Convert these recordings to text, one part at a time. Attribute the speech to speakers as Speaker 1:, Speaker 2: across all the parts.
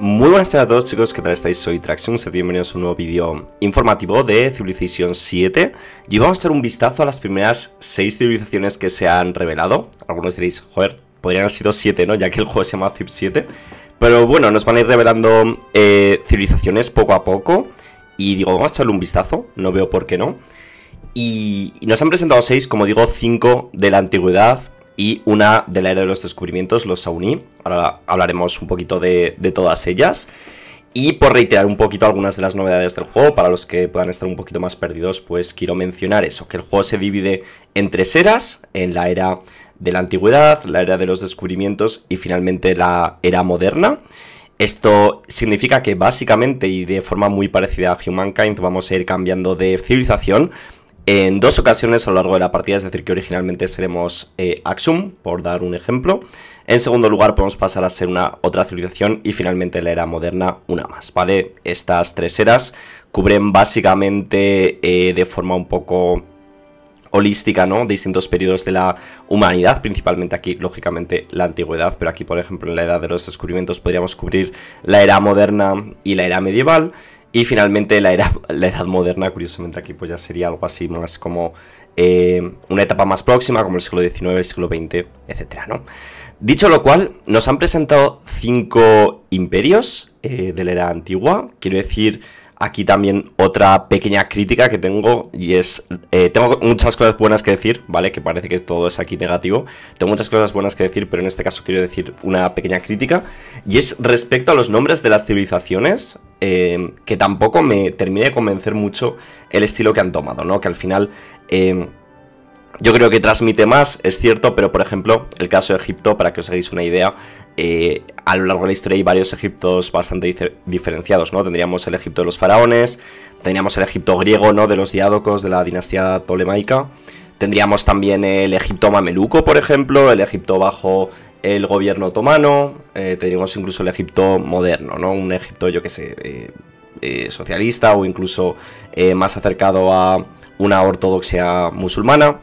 Speaker 1: Muy buenas tardes a todos chicos, ¿qué tal estáis? Soy Traxion. y bienvenidos a un nuevo vídeo informativo de Civilization 7 y vamos a echar un vistazo a las primeras 6 civilizaciones que se han revelado Algunos diréis, joder, podrían haber sido 7, ¿no? Ya que el juego se llama Civ 7 Pero bueno, nos van a ir revelando eh, civilizaciones poco a poco y digo, vamos a echarle un vistazo, no veo por qué no y nos han presentado 6, como digo, 5 de la antigüedad, y una de la era de los descubrimientos, los Sauní. Ahora hablaremos un poquito de, de todas ellas. Y por reiterar un poquito algunas de las novedades del juego, para los que puedan estar un poquito más perdidos, pues quiero mencionar eso, que el juego se divide en tres eras, en la era de la antigüedad, la era de los descubrimientos y finalmente la era moderna. Esto significa que básicamente y de forma muy parecida a Humankind vamos a ir cambiando de civilización, en dos ocasiones a lo largo de la partida, es decir, que originalmente seremos eh, Axum, por dar un ejemplo. En segundo lugar podemos pasar a ser una otra civilización y finalmente la era moderna una más, ¿vale? Estas tres eras cubren básicamente eh, de forma un poco holística, ¿no? distintos periodos de la humanidad, principalmente aquí, lógicamente, la antigüedad, pero aquí, por ejemplo, en la edad de los descubrimientos podríamos cubrir la era moderna y la era medieval. Y finalmente la, era, edad moderna, curiosamente aquí pues ya sería algo así más como eh, una etapa más próxima, como el siglo XIX, el siglo XX, etc. Dicho lo cual, nos han presentado cinco imperios eh, de la era antigua, quiero decir aquí también otra pequeña crítica que tengo y es, eh, tengo muchas cosas buenas que decir, ¿vale? Que parece que todo es aquí negativo. Tengo muchas cosas buenas que decir, pero en este caso quiero decir una pequeña crítica. Y es respecto a los nombres de las civilizaciones, eh, que tampoco me termina de convencer mucho el estilo que han tomado, ¿no? Que al final... Eh, yo creo que transmite más, es cierto, pero por ejemplo, el caso de Egipto, para que os hagáis una idea, eh, a lo largo de la historia hay varios Egiptos bastante diferenciados, ¿no? Tendríamos el Egipto de los faraones, tendríamos el Egipto griego, ¿no? De los diádocos de la dinastía tolemaica, tendríamos también el Egipto mameluco, por ejemplo, el Egipto bajo el gobierno otomano, eh, tendríamos incluso el Egipto moderno, ¿no? Un Egipto, yo qué sé, eh, socialista o incluso más acercado a una ortodoxia musulmana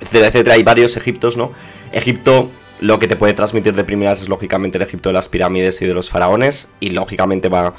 Speaker 1: etcétera, Hay varios Egiptos, ¿no? Egipto lo que te puede transmitir de primeras es lógicamente el Egipto de las pirámides y de los faraones, y lógicamente va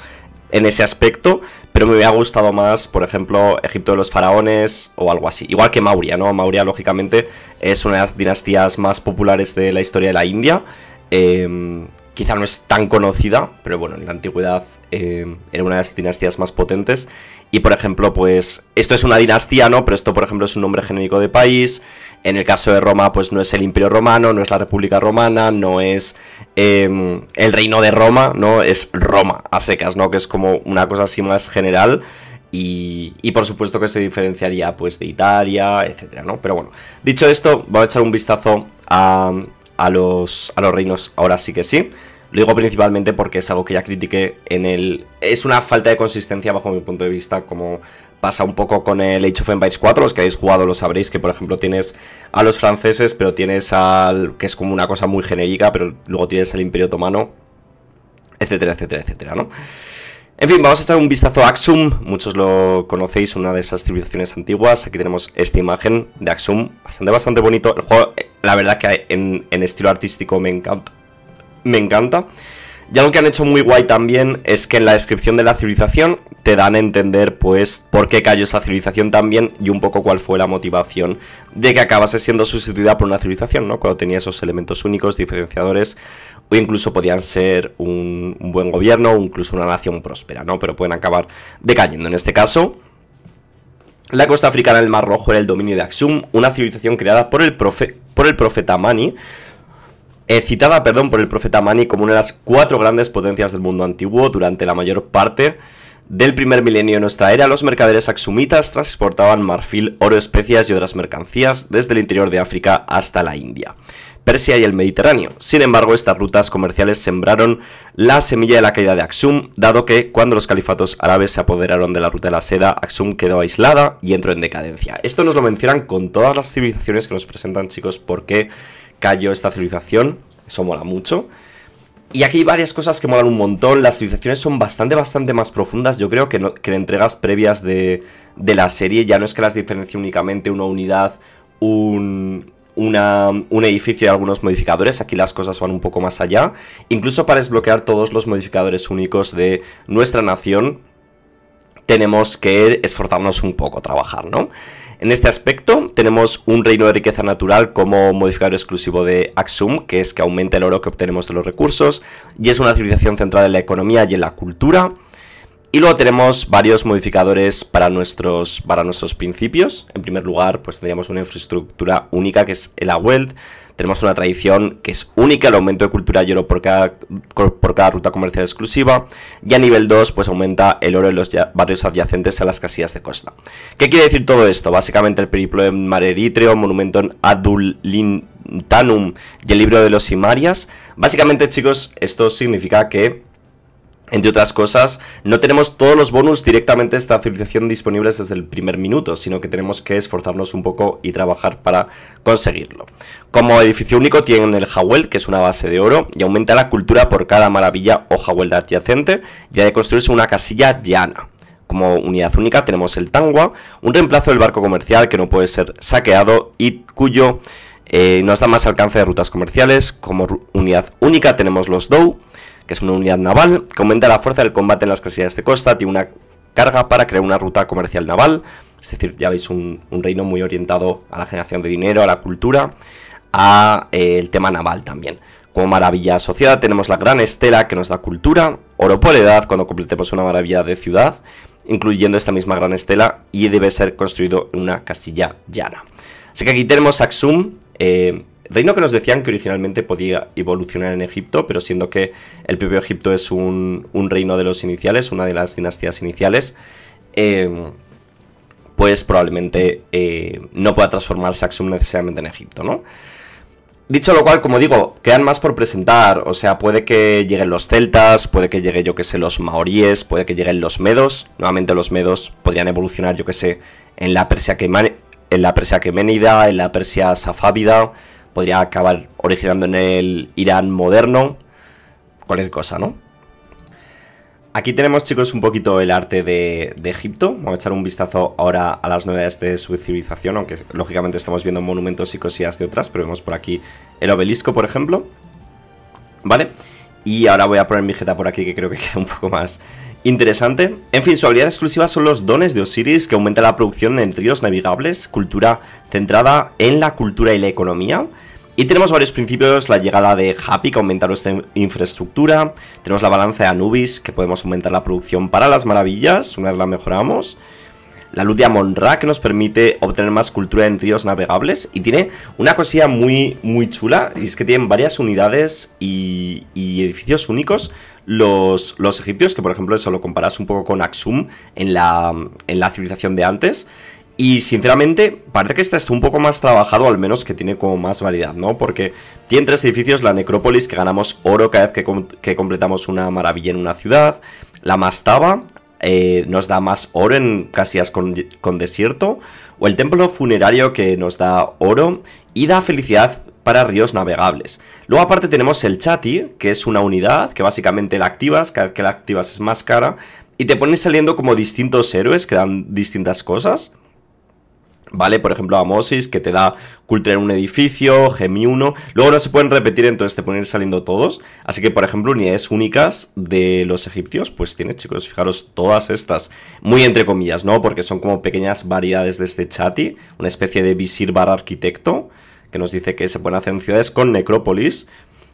Speaker 1: en ese aspecto, pero me hubiera gustado más, por ejemplo, Egipto de los faraones o algo así. Igual que Mauria, ¿no? Mauria, lógicamente, es una de las dinastías más populares de la historia de la India. Eh, quizá no es tan conocida, pero bueno, en la antigüedad eh, era una de las dinastías más potentes. Y por ejemplo, pues esto es una dinastía, ¿no? Pero esto, por ejemplo, es un nombre genérico de país. En el caso de Roma, pues no es el Imperio Romano, no es la República Romana, no es em, el Reino de Roma, ¿no? Es Roma, a secas, ¿no? Que es como una cosa así más general. Y, y, por supuesto que se diferenciaría pues de Italia, etcétera, ¿no? Pero bueno, dicho esto, vamos a echar un vistazo a, a los, a los reinos ahora sí que sí. Lo digo principalmente porque es algo que ya critiqué en el... Es una falta de consistencia bajo mi punto de vista, como pasa un poco con el Age of Empires 4, los que habéis jugado lo sabréis, que por ejemplo tienes a los franceses, pero tienes al... que es como una cosa muy genérica, pero luego tienes al Imperio Otomano, etcétera, etcétera, etcétera, ¿no? En fin, vamos a echar un vistazo a Axum, muchos lo conocéis, una de esas civilizaciones antiguas, aquí tenemos esta imagen de Axum, bastante, bastante bonito, el juego, eh, la verdad que en, estilo artístico me encanta, me encanta, y algo que han hecho muy guay también es que en la descripción de la civilización te dan a entender pues por qué cayó esa civilización también y un poco cuál fue la motivación de que acabase siendo sustituida por una civilización, ¿no? Cuando tenía esos elementos únicos, diferenciadores, o incluso podían ser un, buen gobierno o incluso una nación próspera, ¿no? Pero pueden acabar decayendo. En este caso, la costa africana del Mar Rojo era el dominio de Aksum, una civilización creada por el, profeta Mani, eh, citada, perdón, por el profeta Mani como una de las cuatro grandes potencias del mundo antiguo durante la mayor parte del primer milenio de nuestra era, los mercaderes axumitas transportaban marfil, oro, especias y otras mercancías desde el interior de África hasta la India. Persia y el Mediterráneo. Sin embargo, estas rutas comerciales sembraron la semilla de la caída de Aksum, dado que cuando los califatos árabes se apoderaron de la ruta de la seda, Aksum quedó aislada y entró en decadencia. Esto nos lo mencionan con todas las civilizaciones que nos presentan, chicos, porque cayó esta civilización. Eso mola mucho. Y aquí hay varias cosas que molan un montón. Las civilizaciones son bastante, bastante más profundas. Yo creo que, en entregas previas de, de, la serie ya no es que las diferencie únicamente una unidad, un, un edificio y algunos modificadores, aquí las cosas van un poco más allá, incluso para desbloquear todos los modificadores únicos de nuestra nación, tenemos que esforzarnos un poco, trabajar, ¿no? En este aspecto tenemos un reino de riqueza natural como modificador exclusivo de Axum, que es que aumenta el oro que obtenemos de los recursos, y es una civilización centrada en la economía y en la cultura. Y luego tenemos varios modificadores para nuestros, para nuestros principios. En primer lugar, pues tendríamos una infraestructura única que es el AWELT. Tenemos una tradición que es única, el aumento de cultura y oro por cada, por cada ruta comercial exclusiva. Y a nivel 2, pues aumenta el oro en los barrios adyacentes a las casillas de costa. ¿Qué quiere decir todo esto? Básicamente el periplo en Mar Eritreo, monumento en Adulintanum y el libro de los Simarias. Básicamente, chicos, esto significa que entre otras cosas, no tenemos todos los bonus directamente de esta civilización disponibles desde el primer minuto, sino que tenemos que esforzarnos un poco y trabajar para conseguirlo. Como edificio único tienen el Jawel, que es una base de oro, y aumenta la cultura por cada maravilla o Jawel de adyacente, y de construirse una casilla llana. Como unidad única tenemos el Tangua, un reemplazo del barco comercial que no puede ser saqueado y cuyo eh, nos da más alcance de rutas comerciales. Como unidad única tenemos los Dou, que es una unidad naval que aumenta la fuerza del combate en las casillas de costa, tiene una carga para crear una ruta comercial naval, es decir, ya veis un, reino muy orientado a la generación de dinero, a la cultura, a eh, el tema naval también. Como maravilla asociada tenemos la gran estela que nos da cultura, oro por edad cuando completemos una maravilla de ciudad, incluyendo esta misma gran estela y debe ser construido en una casilla llana. Así que aquí tenemos Axum, eh, Reino que nos decían que originalmente podía evolucionar en Egipto, pero siendo que el propio Egipto es un, reino de los iniciales, una de las dinastías iniciales, em, pues probablemente eh, no pueda transformarse Axum necesariamente en Egipto, ¿no? Dicho lo cual, como digo, quedan más por presentar, o sea, puede que lleguen los celtas, puede que llegue, yo que sé, los maoríes, puede que lleguen los medos, nuevamente los medos podrían evolucionar, yo que sé, en la Persia, que en la en la Persia safávida, podría acabar originando en el Irán moderno, cualquier cosa, ¿no? Aquí tenemos, chicos, un poquito el arte de, Egipto. Vamos a echar un vistazo ahora a las novedades de su civilización, aunque lógicamente estamos viendo monumentos y cosillas de otras, pero vemos por aquí el obelisco, por ejemplo. ¿Vale? Y ahora voy a poner mi jeta por aquí, que creo que queda un poco más Interesante. En fin, su habilidad exclusiva son los dones de Osiris que aumenta la producción en ríos navegables, cultura centrada en la cultura y la economía. Y tenemos varios principios, la llegada de Happy que aumenta nuestra infraestructura, tenemos la balanza de Anubis que podemos aumentar la producción para las maravillas, una vez la mejoramos, la luz de Amonra que nos permite obtener más cultura en ríos navegables y tiene una cosilla muy, muy chula y es que tienen varias unidades y, y edificios únicos, los, los egipcios, que por ejemplo eso lo comparas un poco con Axum en la, en la civilización de antes. Y sinceramente, parece que este está un poco más trabajado, al menos que tiene como más variedad, ¿no? Porque tiene tres edificios, la necrópolis, que ganamos oro cada vez que, que completamos una maravilla en una ciudad, la mastaba, eh, nos da más oro en casillas con, con, desierto, o el templo funerario que nos da oro y da felicidad para ríos navegables. Luego aparte tenemos el Chati, que es una unidad que básicamente la activas, cada vez que la activas es más cara, y te ponen saliendo como distintos héroes que dan distintas cosas. ¿Vale? Por ejemplo, Amosis, que te da cultura en un edificio, Gemi Luego no se pueden repetir, entonces te ponen saliendo todos. Así que, por ejemplo, unidades únicas de los egipcios, pues tiene chicos, fijaros, todas estas. Muy entre comillas, ¿no? Porque son como pequeñas variedades de este chati, una especie de visir bar arquitecto que nos dice que se pueden hacer en ciudades con necrópolis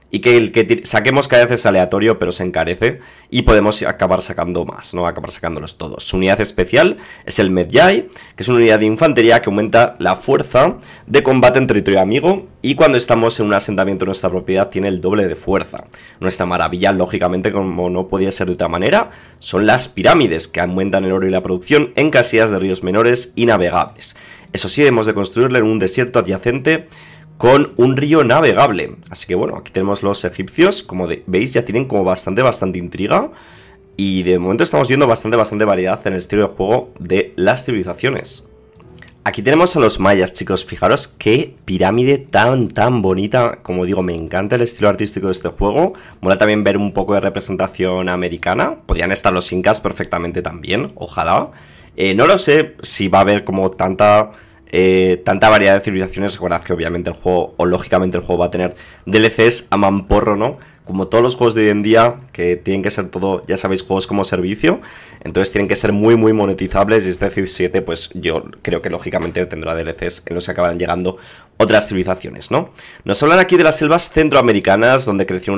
Speaker 1: y que el que saquemos cada vez es aleatorio, pero se encarece y podemos acabar sacando más, ¿no? Acabar sacándolos todos. Su unidad especial es el Medjay, que es una unidad de infantería que aumenta la fuerza de combate en territorio amigo y cuando estamos en un asentamiento en nuestra propiedad tiene el doble de fuerza. Nuestra maravilla, lógicamente, como no podía ser de otra manera, son las pirámides que aumentan el oro y la producción en casillas de ríos menores y navegables. Eso sí, hemos de construirle en un desierto adyacente con un río navegable. Así que bueno, aquí tenemos los egipcios, como veis ya tienen como bastante, bastante intriga. Y de momento estamos viendo bastante, bastante variedad en el estilo de juego de las civilizaciones. Aquí tenemos a los mayas, chicos. Fijaros qué pirámide tan, tan bonita. Como digo, me encanta el estilo artístico de este juego. Mola también ver un poco de representación americana. Podrían estar los incas perfectamente también, ojalá. Eh, no lo sé si va a haber como tanta... Eh, tanta variedad de civilizaciones, recordad que obviamente el juego, o lógicamente el juego va a tener DLCs a mamporro, ¿no? Como todos los juegos de hoy en día, que tienen que ser todo, ya sabéis, juegos como servicio, entonces tienen que ser muy, muy monetizables, y este 17, pues yo creo que lógicamente tendrá DLCs en los que acabarán llegando otras civilizaciones, ¿no? Nos hablan aquí de las selvas centroamericanas, donde creció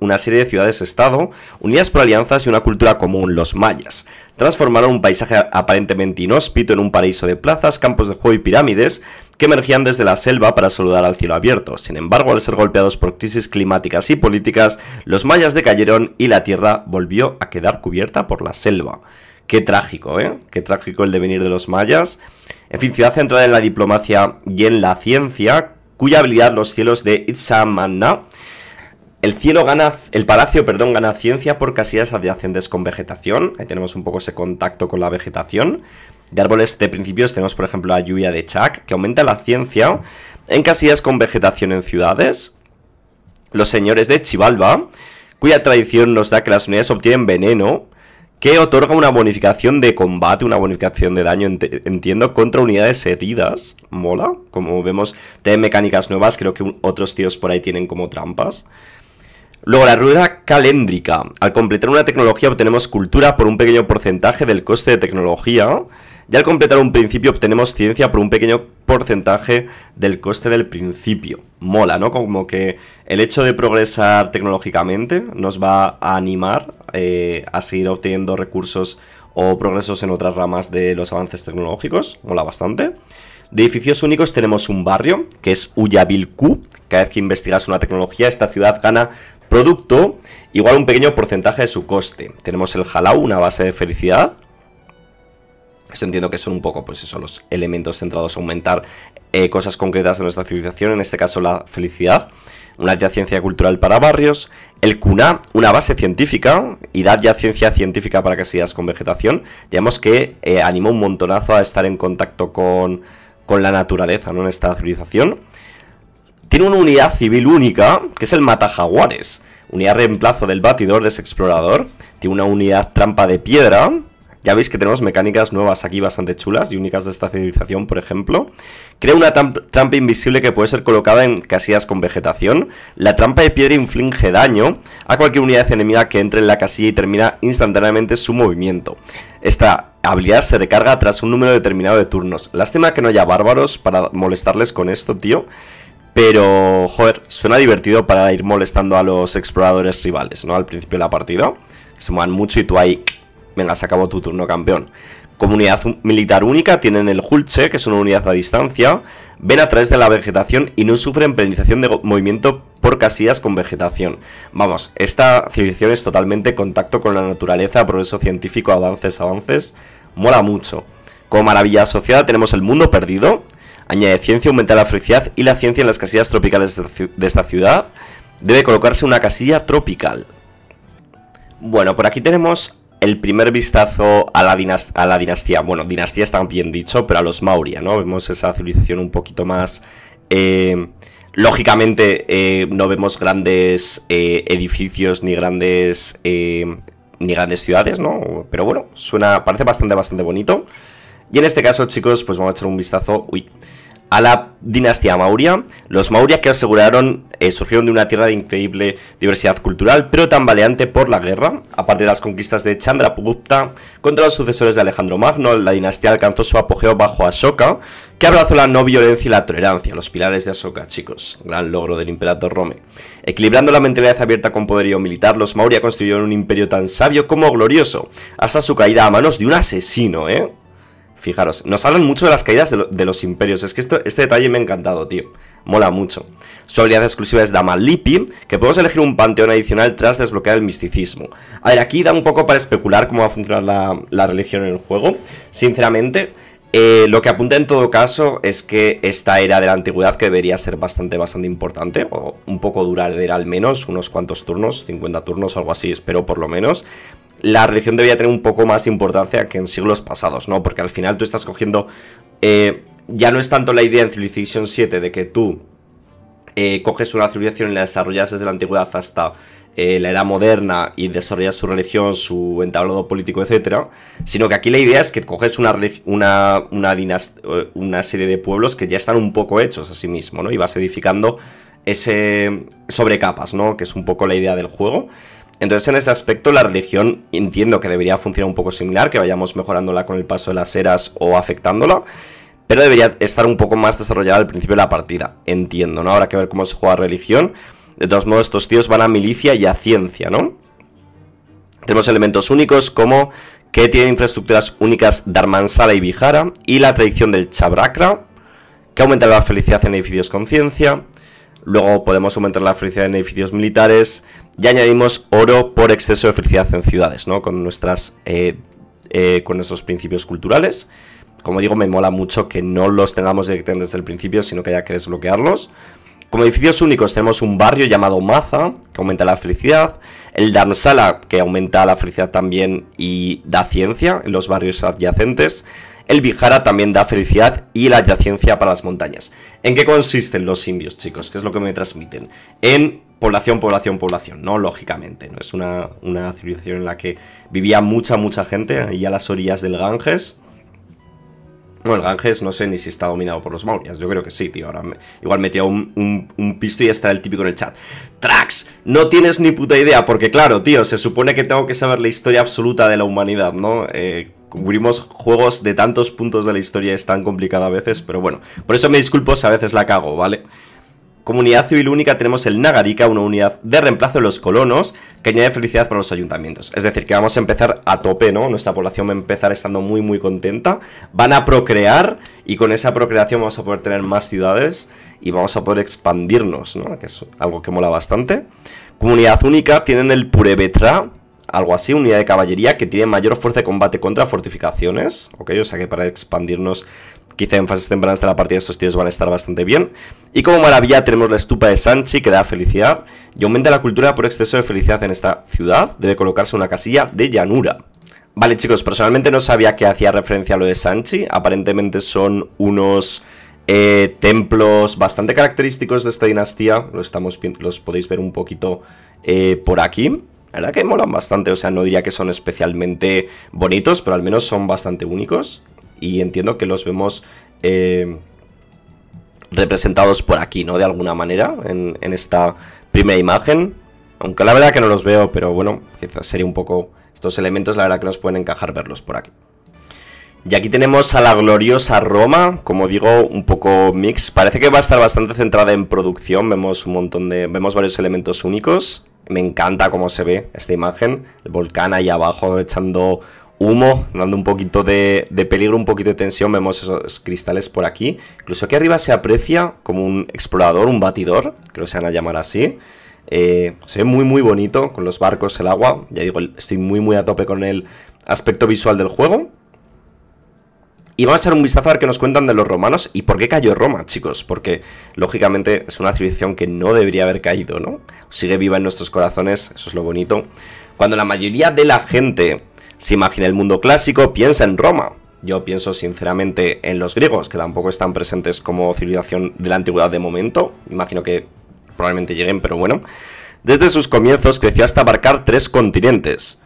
Speaker 1: una serie de ciudades-estado, unidas por alianzas y una cultura común, los mayas transformaron un paisaje aparentemente inhóspito en un paraíso de plazas, campos de juego y pirámides que emergían desde la selva para saludar al cielo abierto. Sin embargo, al ser golpeados por crisis climáticas y políticas, los mayas decayeron y la tierra volvió a quedar cubierta por la selva. Qué trágico, ¿eh? Qué trágico el devenir de los mayas. En fin, ciudad centrada en la diplomacia y en la ciencia, cuya habilidad los cielos de Itzamanna el cielo gana, el palacio, perdón, gana ciencia por casillas adyacentes con vegetación. Ahí tenemos un poco ese contacto con la vegetación. De árboles de principios tenemos, por ejemplo, la lluvia de Chak, que aumenta la ciencia en casillas con vegetación en ciudades. Los señores de Chivalba, cuya tradición nos da que las unidades obtienen veneno, que otorga una bonificación de combate, una bonificación de daño, entiendo, contra unidades heridas. Mola. Como vemos, tienen mecánicas nuevas, creo que otros tíos por ahí tienen como trampas. Luego, la rueda caléndrica. Al completar una tecnología obtenemos cultura por un pequeño porcentaje del coste de tecnología. Y al completar un principio obtenemos ciencia por un pequeño porcentaje del coste del principio. Mola, ¿no? Como que el hecho de progresar tecnológicamente nos va a animar eh, a seguir obteniendo recursos o progresos en otras ramas de los avances tecnológicos. Mola bastante. De edificios únicos tenemos un barrio, que es Uyabilku. Cada vez que investigas una tecnología, esta ciudad gana producto igual un pequeño porcentaje de su coste. Tenemos el jalau, una base de felicidad. Eso entiendo que son un poco, pues eso, los elementos centrados a aumentar eh, cosas concretas de nuestra civilización, en este caso la felicidad. Una ya ciencia cultural para barrios. El CUNA, una base científica. Y da ya ciencia científica para que sigas con vegetación. Digamos que eh, animó un montonazo a estar en contacto con, con la naturaleza, ¿no? En esta civilización. Tiene una unidad civil única, que es el Matajaguares, unidad reemplazo del batidor de ese explorador. Tiene una unidad trampa de piedra. Ya veis que tenemos mecánicas nuevas aquí bastante chulas y únicas de esta civilización, por ejemplo. Crea una trampa invisible que puede ser colocada en casillas con vegetación. La trampa de piedra inflige daño a cualquier unidad enemiga que entre en la casilla y termina instantáneamente su movimiento. Esta habilidad se recarga tras un número determinado de turnos. Lástima que no haya bárbaros para molestarles con esto, tío. Pero, joder, suena divertido para ir molestando a los exploradores rivales, ¿no? Al principio de la partida. se muevan mucho y tú ahí... Venga, se acabó tu turno, campeón. Comunidad militar única, tienen el Hulche, que es una unidad a distancia. Ven a través de la vegetación y no sufren penalización de movimiento por casillas con vegetación. Vamos, esta civilización es totalmente contacto con la naturaleza, progreso científico, avances, avances. Mola mucho. Como maravilla asociada tenemos el mundo perdido, Añade ciencia, aumenta la felicidad y la ciencia en las casillas tropicales de esta ciudad. Debe colocarse una casilla tropical. Bueno, por aquí tenemos el primer vistazo a la, a la, dinastía. Bueno, dinastía está bien dicho, pero a los Mauria, ¿no? Vemos esa civilización un poquito más... Eh, lógicamente eh, no vemos grandes eh, edificios ni grandes... ni grandes ciudades, ¿no? Pero bueno, suena, parece bastante, bastante bonito. Y en este caso, chicos, pues vamos a echar un vistazo a la dinastía Maurya. Los Maurya que aseguraron eh, surgieron de una tierra de increíble diversidad cultural, pero tambaleante por la guerra. Aparte de las conquistas de Chandragupta contra los sucesores de Alejandro Magno, la dinastía alcanzó su apogeo bajo Ashoka, que abrazó la no violencia y la tolerancia, los pilares de Ashoka, chicos, gran logro del emperador Rome. Equilibrando la mentalidad abierta con poderío militar, los Maurya construyeron un imperio tan sabio como glorioso, hasta su caída a manos de un asesino, ¿eh? Fijaros, nos hablan mucho de las caídas de, los imperios. Es que esto, este detalle me ha encantado, tío. Mola mucho. Su habilidad exclusiva es Dama Lipi, que podemos elegir un panteón adicional tras desbloquear el misticismo. A ver, aquí da un poco para especular cómo va a funcionar la, religión en el juego. Sinceramente, eh, lo que apunta en todo caso es que esta era de la antigüedad que debería ser bastante, bastante importante, o un poco duradera al menos, unos cuantos turnos, 50 turnos, algo así, espero por lo menos la religión debía tener un poco más importancia que en siglos pasados, ¿no? Porque al final tú estás cogiendo... Eh, ya no es tanto la idea en Civilization 7 de que tú eh, coges una civilización y la desarrollas desde la antigüedad hasta eh, la era moderna y desarrollas su religión, su entablado político, etc. Sino que aquí la idea es que coges una, una, una, serie de pueblos que ya están un poco hechos a sí mismos, ¿no? Y vas edificando ese sobre capas, ¿no? Que es un poco la idea del juego. Entonces en ese aspecto la religión entiendo que debería funcionar un poco similar, que vayamos mejorándola con el paso de las eras o afectándola, pero debería estar un poco más desarrollada al principio de la partida, entiendo, ¿no? Habrá que ver cómo se juega religión. De todos modos, estos tíos van a milicia y a ciencia, ¿no? Tenemos elementos únicos como que tienen infraestructuras únicas Darmansala y vijara y la tradición del Chabrakra, que aumenta la felicidad en edificios con ciencia, Luego podemos aumentar la felicidad en edificios militares. Y añadimos oro por exceso de felicidad en ciudades, ¿no? Con, nuestras, eh, eh, con nuestros principios culturales. Como digo, me mola mucho que no los tengamos desde el principio, sino que haya que desbloquearlos. Como edificios únicos tenemos un barrio llamado Maza, que aumenta la felicidad, el Damsala, que aumenta la felicidad también y da ciencia en los barrios adyacentes, el Bihara también da felicidad y la adyacencia para las montañas. ¿En qué consisten los indios, chicos? ¿Qué es lo que me transmiten? En población, población, población, ¿no? Lógicamente, ¿no? Es una, civilización en la que vivía mucha, mucha gente ahí a las orillas del Ganges. Bueno, el Ganges no sé ni si está dominado por los maurias. Yo creo que sí, tío. Ahora igual metía un, un, pisto y está el típico en el chat. Trax, no tienes ni puta idea, porque claro, tío, se supone que tengo que saber la historia absoluta de la humanidad, ¿no? Eh, cubrimos juegos de tantos puntos de la historia, es tan complicada a veces, pero bueno, por eso me disculpo si a veces la cago, ¿vale? Comunidad civil única tenemos el Nagarika, una unidad de reemplazo de los colonos que añade felicidad para los ayuntamientos. Es decir, que vamos a empezar a tope, ¿no? Nuestra población va a empezar estando muy, muy contenta. Van a procrear y con esa procreación vamos a poder tener más ciudades y vamos a poder expandirnos, ¿no? Que es algo que mola bastante. Comunidad única tienen el Purebetra, algo así, unidad de caballería que tiene mayor fuerza de combate contra fortificaciones, ok, o sea que para expandirnos quizá en fases tempranas de la partida estos tíos van a estar bastante bien. Y como maravilla tenemos la estupa de Sanchi que da felicidad y aumenta la cultura por exceso de felicidad en esta ciudad, debe colocarse una casilla de llanura. Vale chicos, personalmente no sabía que hacía referencia a lo de Sanchi, aparentemente son unos... Eh, templos bastante característicos de esta dinastía, los, estamos, los podéis ver un poquito eh, por aquí. La verdad que molan bastante, o sea, no diría que son especialmente bonitos, pero al menos son bastante únicos. Y entiendo que los vemos eh, representados por aquí, ¿no? De alguna manera, en, esta primera imagen. Aunque la verdad que no los veo, pero bueno, quizás sería un poco... Estos elementos la verdad que nos pueden encajar verlos por aquí. Y aquí tenemos a la gloriosa Roma, como digo, un poco mix. Parece que va a estar bastante centrada en producción, vemos un montón de... vemos varios elementos únicos. Me encanta cómo se ve esta imagen. El volcán ahí abajo echando humo, dando un poquito de, peligro, un poquito de tensión. Vemos esos cristales por aquí. Incluso aquí arriba se aprecia como un explorador, un batidor, creo que se van a llamar así. Eh, se ve muy muy bonito con los barcos, el agua. Ya digo, estoy muy muy a tope con el aspecto visual del juego. Y vamos a echar un vistazo a ver qué nos cuentan de los romanos y por qué cayó Roma, chicos. Porque, lógicamente, es una civilización que no debería haber caído, ¿no? Sigue viva en nuestros corazones, eso es lo bonito. Cuando la mayoría de la gente se imagina el mundo clásico, piensa en Roma. Yo pienso sinceramente en los griegos, que tampoco están presentes como civilización de la antigüedad de momento. Imagino que probablemente lleguen, pero bueno. Desde sus comienzos creció hasta abarcar tres continentes.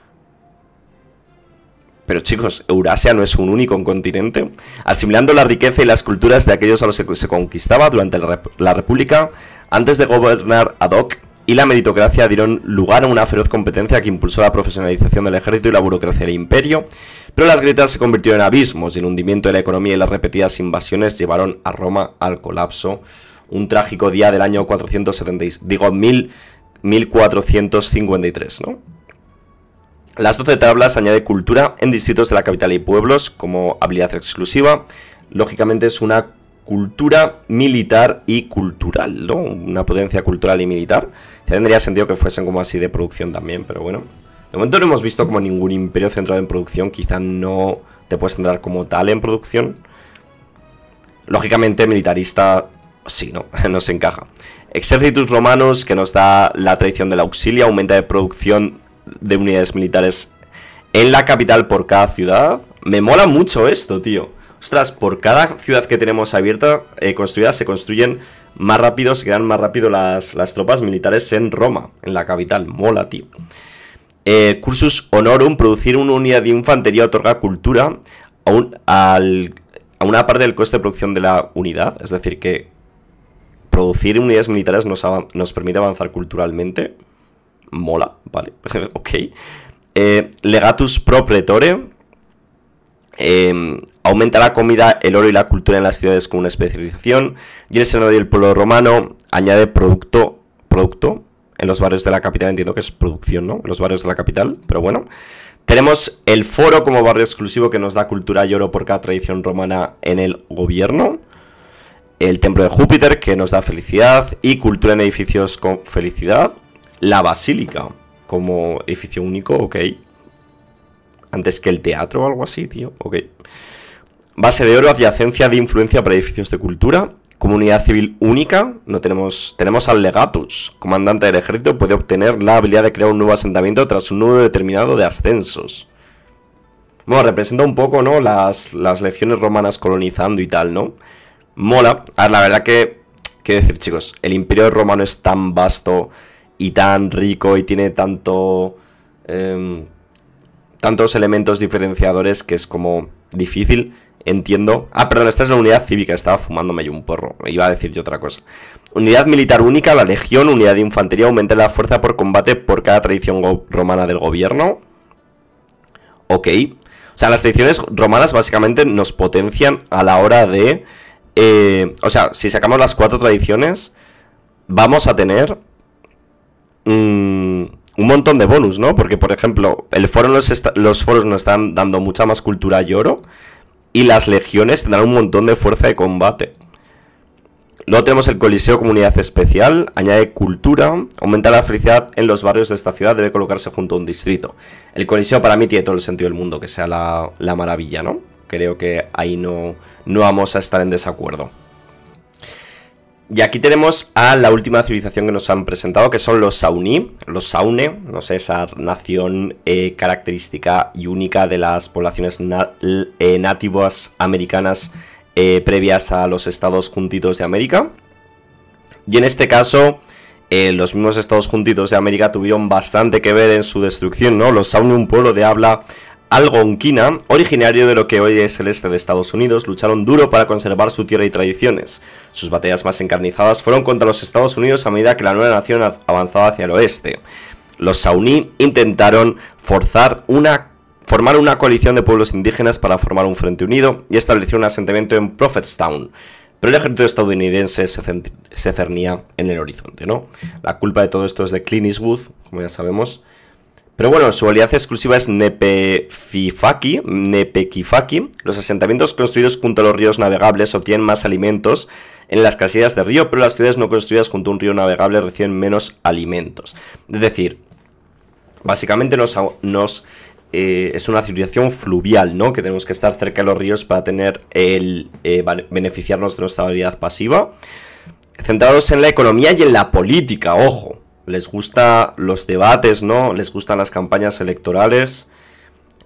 Speaker 1: Pero chicos, Eurasia no es un único continente. Asimilando la riqueza y las culturas de aquellos a los que se conquistaba durante la República, antes de gobernar ad hoc, y la meritocracia dieron lugar a una feroz competencia que impulsó la profesionalización del ejército y la burocracia del imperio, pero las grietas se convirtieron en abismos y el hundimiento de la economía y las repetidas invasiones llevaron a Roma al colapso. Un trágico día del año 470, digo, 1453, ¿no? Las 12 tablas añade cultura en distritos de la capital y pueblos como habilidad exclusiva. Lógicamente es una cultura militar y cultural, ¿no? Una potencia cultural y militar. Ya tendría sentido que fuesen como así de producción también, pero bueno. De momento no hemos visto como ningún imperio centrado en producción, quizá no te puedes centrar como tal en producción. Lógicamente militarista sí, ¿no? No se encaja. Exércitos romanos que nos da la tradición la auxilia, aumenta de producción de unidades militares en la capital por cada ciudad. Me mola mucho esto, tío. Ostras, por cada ciudad que tenemos abierta, eh, construida, se construyen más rápido, se quedan más rápido las, tropas militares en Roma, en la capital. Mola, tío. Eh, cursus honorum, producir una unidad de infantería otorga cultura a, a una parte del coste de producción de la unidad. Es decir, que producir unidades militares nos, nos permite avanzar culturalmente mola, vale, ok. Eh, legatus pro em, aumenta la comida, el oro y la cultura en las ciudades con una especialización. Y el Senado y el pueblo romano añade producto, producto, en los barrios de la capital, entiendo que es producción, ¿no? En los barrios de la capital, pero bueno. Tenemos el foro como barrio exclusivo que nos da cultura y oro por cada tradición romana en el gobierno. El templo de Júpiter que nos da felicidad y cultura en edificios con felicidad. La basílica como edificio único, ok. Antes que el teatro o algo así, tío, ok. Base de oro, adyacencia de influencia para edificios de cultura. Comunidad civil única, no tenemos, tenemos al legatus. Comandante del ejército puede obtener la habilidad de crear un nuevo asentamiento tras un número determinado de ascensos. Bueno, representa un poco, ¿no? Las, las legiones romanas colonizando y tal, ¿no? Mola. A ver, la verdad que, ¿Qué decir, chicos, el imperio romano es tan vasto y tan rico y tiene tanto... Em, tantos elementos diferenciadores que es como difícil, entiendo. Ah, perdón, esta es la unidad cívica, estaba fumándome yo un porro, iba a decir yo otra cosa. Unidad militar única, la legión, unidad de infantería, aumenta la fuerza por combate por cada tradición romana del gobierno. Ok. O sea, las tradiciones romanas básicamente nos potencian a la hora de... Eh, o sea, si sacamos las cuatro tradiciones, vamos a tener Mm, un montón de bonus, ¿no? Porque, por ejemplo, el foro los foros nos están dando mucha más cultura y oro. Y las legiones tendrán un montón de fuerza de combate. Luego tenemos el Coliseo Comunidad Especial, añade cultura, aumenta la felicidad en los barrios de esta ciudad, debe colocarse junto a un distrito. El Coliseo para mí tiene todo el sentido del mundo, que sea la, la maravilla, ¿no? Creo que ahí no, no vamos a estar en desacuerdo. Y aquí tenemos a la última civilización que nos han presentado, que son los Sauní, los Saune, no sé, esa nación eh, característica y única de las poblaciones eh, nativas americanas eh, previas a los estados juntitos de América. Y en este caso, los mismos estados juntitos de América tuvieron bastante que ver en su destrucción, ¿no? Los Saune, un pueblo de habla algonquina, originario de lo que hoy es el este de Estados Unidos, lucharon duro para conservar su tierra y tradiciones. Sus batallas más encarnizadas fueron contra los Estados Unidos a medida que la nueva nación avanzaba hacia el oeste. Los Sauní intentaron forzar una formar una coalición de pueblos indígenas para formar un frente unido y establecieron un asentamiento en Prophetstown. Pero el ejército estadounidense se, cernía en el horizonte, ¿no? La culpa de todo esto es de Clint Eastwood, como ya sabemos, pero bueno, su habilidad exclusiva es Nepefifaki, Los asentamientos construidos junto a los ríos navegables obtienen más alimentos en las casillas de río, pero las ciudades no construidas junto a un río navegable reciben menos alimentos. Es decir, básicamente nos, eh, es una civilización fluvial, ¿no? Que tenemos que estar cerca de los ríos para tener el eh, beneficiarnos de nuestra habilidad pasiva. Centrados en la economía y en la política, ojo les gusta los debates, ¿no? Les gustan las campañas electorales,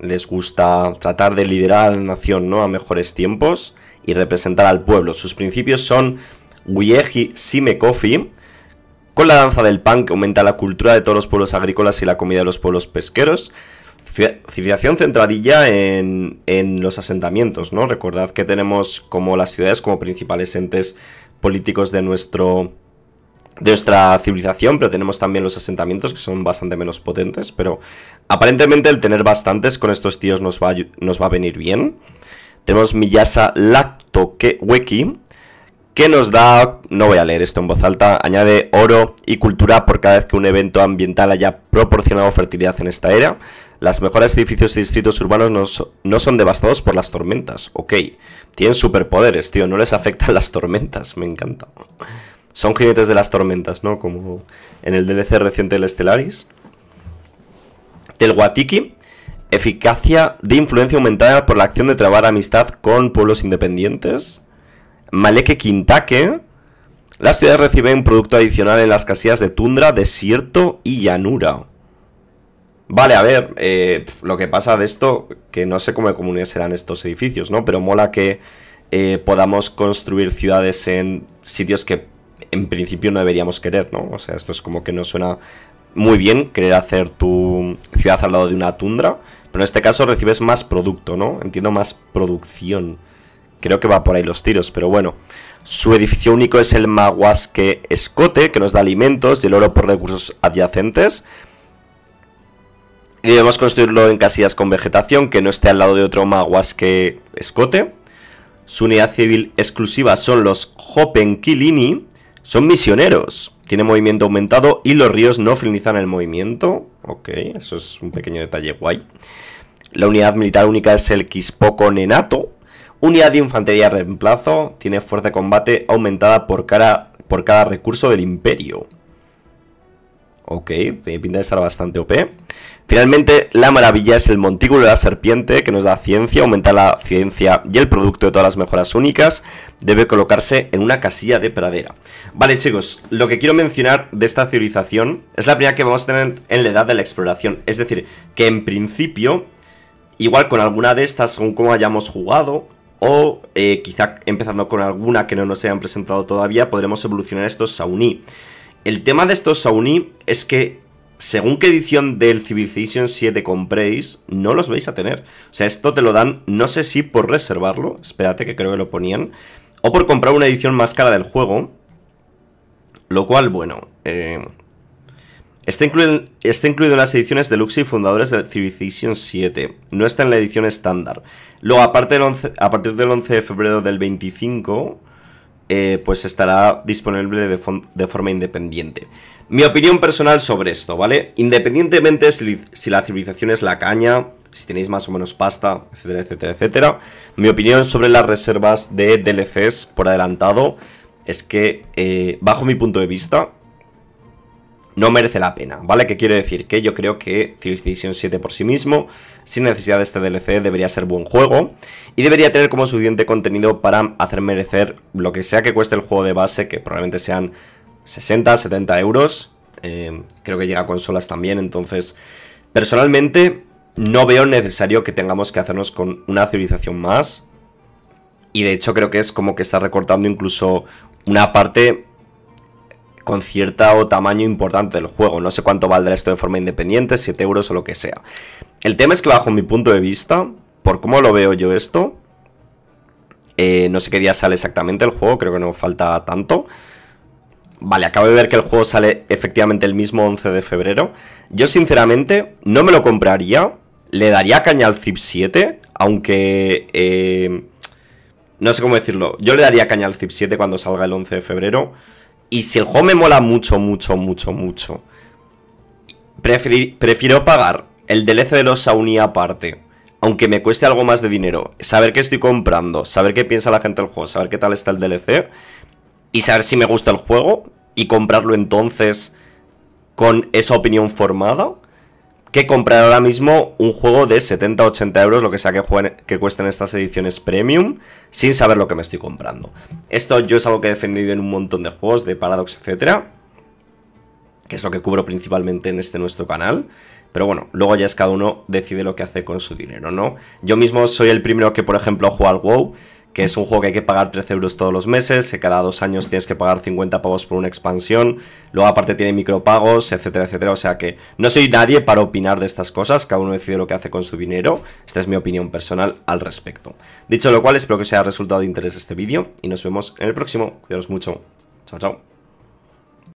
Speaker 1: les gusta tratar de liderar la nación, ¿no? A mejores tiempos y representar al pueblo. Sus principios son Sime Kofi, Con la danza del pan que aumenta la cultura de todos los pueblos agrícolas y la comida de los pueblos pesqueros. Civilización centradilla en, en los asentamientos, ¿no? Recordad que tenemos como las ciudades como principales entes políticos de nuestro de nuestra civilización, pero tenemos también los asentamientos que son bastante menos potentes, pero aparentemente el tener bastantes con estos tíos nos va a, nos va a venir bien. Tenemos Miyasa Lacto que, Weki, que nos da, no voy a leer esto en voz alta, añade oro y cultura por cada vez que un evento ambiental haya proporcionado fertilidad en esta era. Las mejores edificios y distritos urbanos no, no son devastados por las tormentas, ok. Tienen superpoderes, tío, no les afectan las tormentas, me encanta son jinetes de las tormentas, ¿no? Como en el DLC reciente del Stellaris. Telguatiki, eficacia de influencia aumentada por la acción de trabar amistad con pueblos independientes. Maleke Quintaque, las ciudades reciben un producto adicional en las casillas de tundra, desierto y llanura. Vale, a ver, eh, lo que pasa de esto, que no sé cómo de comunidad serán estos edificios, ¿no? Pero mola que eh, podamos construir ciudades en sitios que en principio no deberíamos querer, ¿no? O sea, esto es como que no suena muy bien querer hacer tu ciudad al lado de una tundra, pero en este caso recibes más producto, ¿no? Entiendo más producción. Creo que va por ahí los tiros, pero bueno. Su edificio único es el Maguasque Escote, que nos da alimentos y el oro por recursos adyacentes. Y debemos construirlo en casillas con vegetación, que no esté al lado de otro Maguasque Escote. Su unidad civil exclusiva son los Hopenquilini, son misioneros. Tiene movimiento aumentado y los ríos no finalizan el movimiento. Ok, eso es un pequeño detalle guay. La unidad militar única es el Quispoco Nenato. Unidad de infantería reemplazo. Tiene fuerza de combate aumentada por, por cada recurso del imperio. Ok, eh, pinta de estar bastante OP. Finalmente, la maravilla es el montículo de la serpiente que nos da ciencia, aumenta la ciencia y el producto de todas las mejoras únicas. Debe colocarse en una casilla de pradera. Vale, chicos, lo que quiero mencionar de esta civilización es la primera que vamos a tener en la edad de la exploración. Es decir, que en principio, igual con alguna de estas, según cómo hayamos jugado, o eh, quizá empezando con alguna que no nos hayan presentado todavía, podremos evolucionar estos sauni. El tema de estos Sauni es que según qué edición del Civilization 7 compréis, no los vais a tener. O sea, esto te lo dan, no sé si por reservarlo, espérate que creo que lo ponían, o por comprar una edición más cara del juego, lo cual, bueno, eh, está, incluido, en las ediciones deluxe y fundadores del Civilization 7, no está en la edición estándar. Luego, aparte a partir del 11 de febrero del 25, eh, pues estará disponible de, forma independiente. Mi opinión personal sobre esto, ¿vale? Independientemente si, la civilización es la caña, si tenéis más o menos pasta, etcétera, etcétera, etcétera. Mi opinión sobre las reservas de DLCs por adelantado es que, eh, bajo mi punto de vista, no merece la pena, ¿vale? ¿Qué quiere decir? Que yo creo que Civilization 7 por sí mismo, sin necesidad de este DLC, debería ser buen juego y debería tener como suficiente contenido para hacer merecer lo que sea que cueste el juego de base, que probablemente sean 60, 70 euros. Eh, creo que llega a consolas también, entonces, personalmente, no veo necesario que tengamos que hacernos con una civilización más. Y de hecho creo que es como que está recortando incluso una parte con cierto tamaño importante del juego. No sé cuánto valdrá esto de forma independiente, 7 euros o lo que sea. El tema es que bajo mi punto de vista, por cómo lo veo yo esto, eh, no sé qué día sale exactamente el juego, creo que no falta tanto. Vale, acabo de ver que el juego sale efectivamente el mismo 11 de febrero. Yo sinceramente no me lo compraría, le daría caña al Zip 7, aunque... Eh, no sé cómo decirlo, yo le daría caña al Zip 7 cuando salga el 11 de febrero. Y si el juego me mola mucho, mucho, mucho, mucho, prefiero pagar el DLC de los Sauni aparte, aunque me cueste algo más de dinero, saber qué estoy comprando, saber qué piensa la gente del juego, saber qué tal está el DLC, y saber si me gusta el juego, y comprarlo entonces con esa opinión formada, que comprar ahora mismo un juego de 70-80 euros, lo que sea que, que cuesten estas ediciones premium, sin saber lo que me estoy comprando. Esto yo es algo que he defendido en un montón de juegos, de Paradox, etcétera, que es lo que cubro principalmente en este nuestro canal. Pero bueno, luego ya es cada uno decide lo que hace con su dinero, ¿no? Yo mismo soy el primero que, por ejemplo, juega al WoW que es un juego que hay que pagar 13 euros todos los meses, que cada dos años tienes que pagar 50 pavos por una expansión, luego aparte tiene micropagos, etcétera, etcétera, o sea que no soy nadie para opinar de estas cosas, cada uno decide lo que hace con su dinero, esta es mi opinión personal al respecto. Dicho lo cual, espero que os haya resultado de interés este vídeo y nos vemos en el próximo, cuidaros mucho, chao chao.